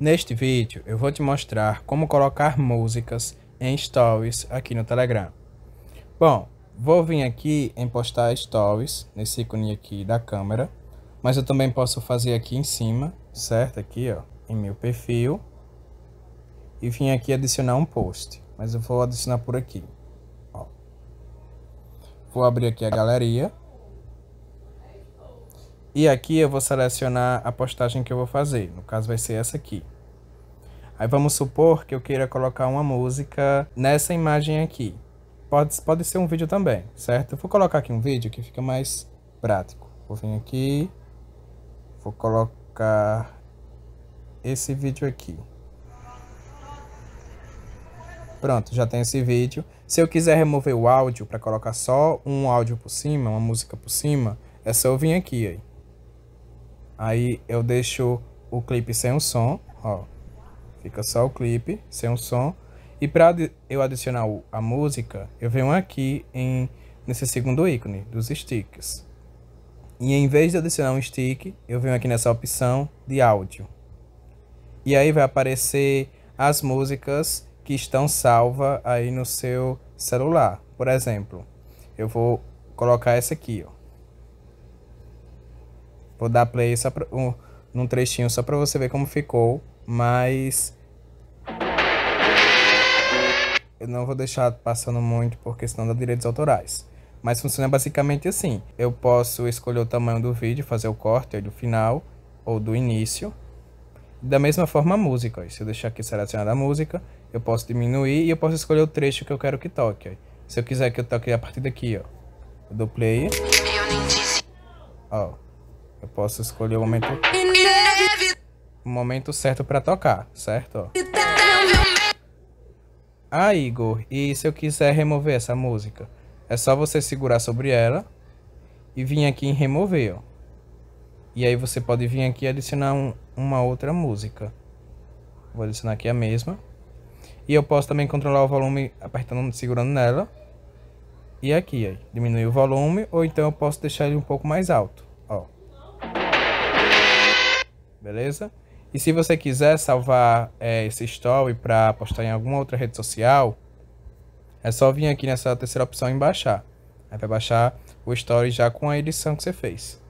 Neste vídeo eu vou te mostrar como colocar músicas em stories aqui no Telegram. Bom, vou vir aqui em postar stories, nesse ícone aqui da câmera, mas eu também posso fazer aqui em cima, certo? Aqui ó, em meu perfil, e vim aqui adicionar um post, mas eu vou adicionar por aqui. Ó. Vou abrir aqui a galeria. E aqui eu vou selecionar a postagem que eu vou fazer, no caso vai ser essa aqui. Aí vamos supor que eu queira colocar uma música nessa imagem aqui. Pode, pode ser um vídeo também, certo? Eu vou colocar aqui um vídeo que fica mais prático. Vou vir aqui, vou colocar esse vídeo aqui. Pronto, já tem esse vídeo. Se eu quiser remover o áudio para colocar só um áudio por cima, uma música por cima, é só eu vir aqui aí. Aí eu deixo o clipe sem o som, ó. Fica só o clipe sem o som. E para eu adicionar a música, eu venho aqui em, nesse segundo ícone dos sticks. E em vez de adicionar um stick, eu venho aqui nessa opção de áudio. E aí vai aparecer as músicas que estão salvas aí no seu celular. Por exemplo, eu vou colocar essa aqui, ó. Vou dar play só pra, um, num trechinho só para você ver como ficou, mas eu não vou deixar passando muito por questão da direitos autorais. Mas funciona basicamente assim. Eu posso escolher o tamanho do vídeo, fazer o corte do final ou do início. Da mesma forma a música. Se eu deixar aqui selecionada a música, eu posso diminuir e eu posso escolher o trecho que eu quero que toque. Se eu quiser que eu toque a partir daqui, ó. Eu dou play. Eu ó. Eu posso escolher o momento. O momento certo para tocar, certo? Ah, Igor, e se eu quiser remover essa música? É só você segurar sobre ela e vir aqui em remover, ó. E aí você pode vir aqui e adicionar um, uma outra música. Vou adicionar aqui a mesma. E eu posso também controlar o volume apertando, segurando nela. E aqui, aí, diminuir o volume, ou então eu posso deixar ele um pouco mais alto beleza? E se você quiser salvar é, esse story para postar em alguma outra rede social, é só vir aqui nessa terceira opção em baixar. Aí vai baixar o story já com a edição que você fez.